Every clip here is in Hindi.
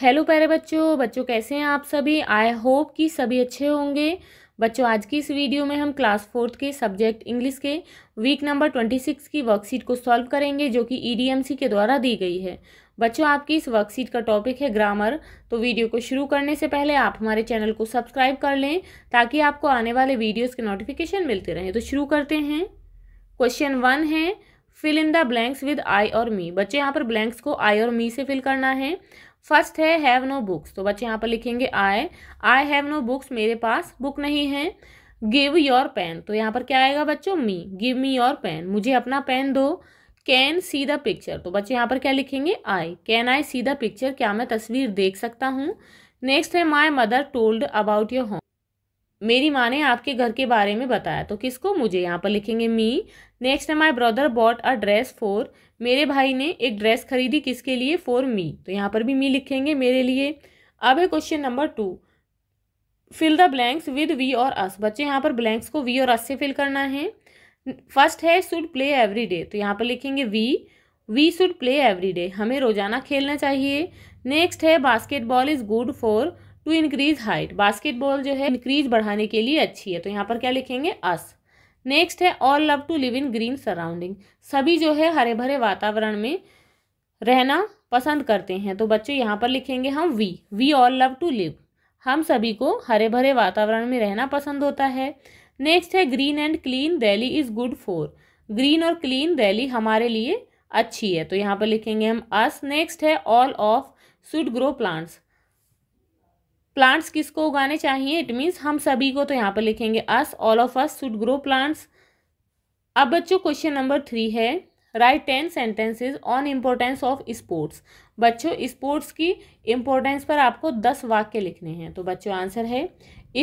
हेलो प्यारे बच्चों बच्चों कैसे हैं आप सभी आई होप कि सभी अच्छे होंगे बच्चों आज की इस वीडियो में हम क्लास फोर्थ के सब्जेक्ट इंग्लिश के वीक नंबर ट्वेंटी सिक्स की वर्कशीट को सॉल्व करेंगे जो कि ईडीएमसी e के द्वारा दी गई है बच्चों आपकी इस वर्कशीट का टॉपिक है ग्रामर तो वीडियो को शुरू करने से पहले आप हमारे चैनल को सब्सक्राइब कर लें ताकि आपको आने वाले वीडियोज़ के नोटिफिकेशन मिलते रहें तो शुरू करते हैं क्वेश्चन वन है fill in the blanks with I और मी बच्चों यहाँ पर ब्लैंक्स को आई और मी से फिल करना है फर्स्ट है हैव नो बुक्स तो बच्चे यहाँ पर लिखेंगे I I have no books मेरे पास बुक नहीं है गिव योर पेन तो यहाँ पर क्या आएगा बच्चों me give me your pen मुझे अपना पेन दो कैन सी द पिक्चर तो बच्चे यहाँ पर क्या लिखेंगे I can I see the picture क्या मैं तस्वीर देख सकता हूँ नेक्स्ट है my mother told about your home मेरी माँ ने आपके घर के बारे में बताया तो किसको मुझे यहाँ पर लिखेंगे मी नेक्स्ट है my brother bought a dress for मेरे भाई ने एक ड्रेस खरीदी किसके लिए फॉर मी तो यहाँ पर भी मी लिखेंगे मेरे लिए अब है question number two fill the blanks with we और अस बच्चे यहाँ पर ब्लैंक्स को वी और अस से फिल करना है फर्स्ट है शुड प्ले एवरी डे तो यहाँ पर लिखेंगे we we should play every day हमें रोजाना खेलना चाहिए नेक्स्ट है basketball is good for to increase height basketball जो है इंक्रीज बढ़ाने के लिए अच्छी है तो यहाँ पर क्या लिखेंगे अस नेक्स्ट है all love to live in green surrounding सभी जो है हरे भरे वातावरण में रहना पसंद करते हैं तो बच्चों यहाँ पर लिखेंगे हम we we all love to live हम सभी को हरे भरे वातावरण में रहना पसंद होता है नेक्स्ट है green and clean Delhi is good for green और क्लीन दिल्ली हमारे लिए अच्छी है तो यहाँ पर लिखेंगे हम अस नेक्स्ट है all of should grow plants plants किसको उगाने चाहिए इट मीन्स हम सभी को तो यहाँ पर लिखेंगे us all of us should grow plants अब बच्चों क्वेश्चन नंबर थ्री है write ten sentences on importance of sports बच्चों स्पोर्ट्स की इम्पोर्टेंस पर आपको दस वाक्य लिखने हैं तो बच्चों आंसर है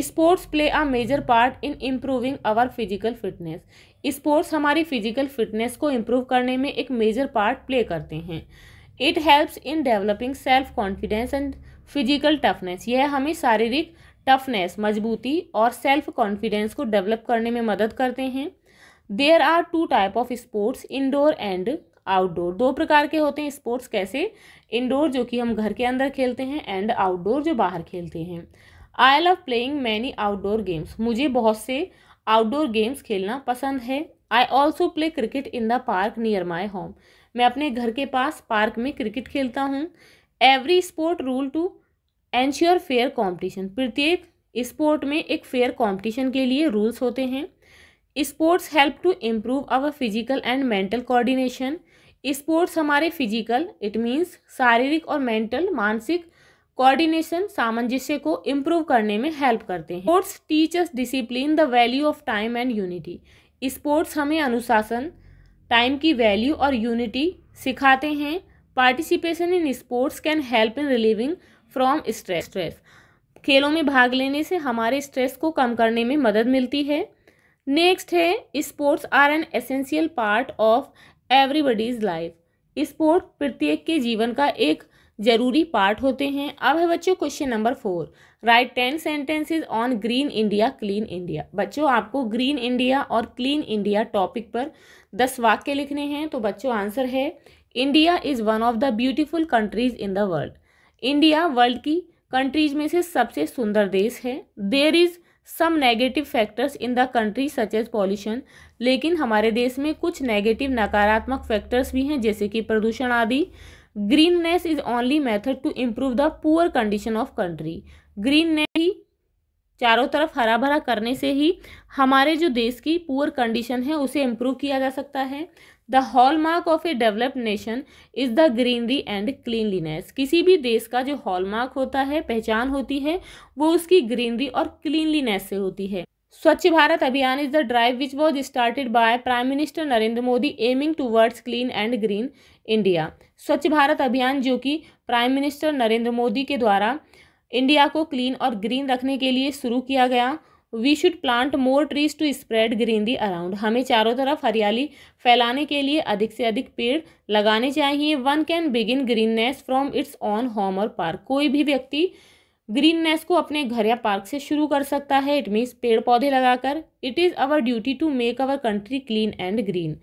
sports play a major part in improving our physical fitness sports हमारी फिजिकल फिटनेस को इम्प्रूव करने में एक मेजर पार्ट प्ले करते हैं it helps in developing self confidence and physical toughness यह हमें शारीरिक टफनेस मजबूती और सेल्फ कॉन्फिडेंस को डेवलप करने में मदद करते हैं there are two type of sports indoor and outdoor दो प्रकार के होते हैं स्पोर्ट्स कैसे इंडोर जो कि हम घर के अंदर खेलते हैं एंड आउटडोर जो बाहर खेलते हैं I love playing many outdoor games मुझे बहुत से आउटडोर गेम्स खेलना पसंद है I also play cricket in the park near my home मैं अपने घर के पास पार्क में क्रिकेट खेलता हूँ every sport rule to ensure fair competition प्रत्येक स्पोर्ट में एक फेयर कॉम्पिटिशन के लिए रूल्स होते हैं sports help to improve our physical and mental coordination sports हमारे फिजिकल इट मीन्स शारीरिक और मेंटल मानसिक कोऑर्डिनेशन सामंजस्य को इम्प्रूव करने में हेल्प करते हैं sports teachers discipline the value of time and unity sports हमें अनुशासन टाइम की वैल्यू और यूनिटी सिखाते हैं participation in sports can help in relieving from stress stress खेलों में भाग लेने से हमारे स्ट्रेस को कम करने में मदद मिलती है नेक्स्ट है sports are an essential part of everybody's life sport प्रत्येक के जीवन का एक जरूरी पार्ट होते हैं अब है बच्चों question number four write ten sentences on green India clean India बच्चों आपको ग्रीन इंडिया और क्लीन इंडिया टॉपिक पर दस वाक्य लिखने हैं तो बच्चों आंसर है India is one of the beautiful countries in the world India world की कंट्रीज में से सबसे सुंदर देश है there is some negative factors in the country such as pollution लेकिन हमारे देश में कुछ नेगेटिव नकारात्मक फैक्टर्स भी हैं जैसे कि प्रदूषण आदि greenness is only method to improve the poor condition of country greenness ही चारों तरफ हरा भरा करने से ही हमारे जो देश की पुअर कंडीशन है उसे इम्प्रूव किया जा सकता है the hallmark of a developed nation is the greenery and cleanliness किसी भी देश का जो हॉलमार्क होता है पहचान होती है वो उसकी ग्रीनरी और क्लीनलीनेस से होती है Swachh Bharat Abhiyan is the drive which was started by prime minister Narendra Modi aiming towards clean and green India Swachh Bharat अभियान जो कि प्राइम मिनिस्टर नरेंद्र मोदी के द्वारा इंडिया को क्लीन और ग्रीन रखने के लिए शुरू किया गया we should plant more trees to spread greenery around हमें चारों तरफ हरियाली फैलाने के लिए अधिक से अधिक पेड़ लगाने चाहिए one can begin greenness from its own home और पार्क कोई भी व्यक्ति ग्रीननेस को अपने घर या पार्क से शुरू कर सकता है इट मीन्स पेड़ पौधे लगाकर it is our duty to make our country clean and green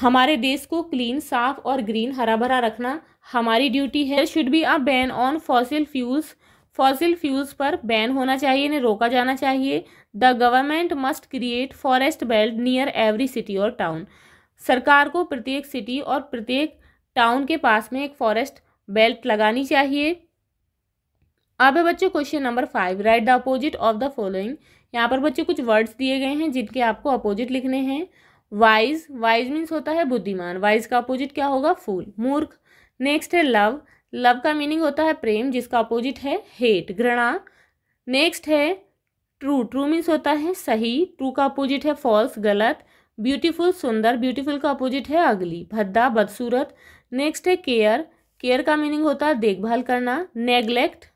हमारे देश को क्लीन साफ और ग्रीन हरा भरा रखना हमारी ड्यूटी है should be a ban on fossil fuels fossil fuels पर बैन होना चाहिए इन्हें रोका जाना चाहिए the government must create forest belt near every city और टाउन सरकार को प्रत्येक सिटी और प्रत्येक टाउन के पास में एक फॉरेस्ट बेल्ट लगानी चाहिए अब है बच्चों question number five write the opposite of the following यहाँ पर बच्चे कुछ वर्ड्स दिए गए हैं जिनके आपको अपोजिट लिखने हैं वाइज वाइज मीन्स होता है बुद्धिमान वाइज का अपोजिट क्या होगा फूल मूर्ख नेक्स्ट है लव लव का मीनिंग होता है प्रेम जिसका अपोजिट है हेट घृणा नेक्स्ट है ट्रू ट्रू मीन्स होता है सही ट्रू का अपोजिट है फॉल्स गलत ब्यूटीफुल सुंदर ब्यूटीफुल का अपोजिट है अगली भद्दा बदसूरत नेक्स्ट है केयर केयर का मीनिंग होता है देखभाल करना नेग्लेक्ट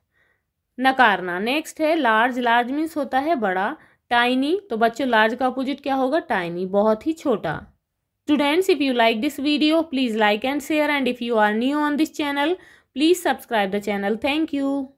नकारना नेक्स्ट है लार्ज लार्ज मीन्स होता है बड़ा टाइनी तो बच्चों लार्ज का अपोजिट क्या होगा टाइनी बहुत ही छोटा students if you like this video please like and share and if you are new on this channel Please subscribe the channel. Thank you.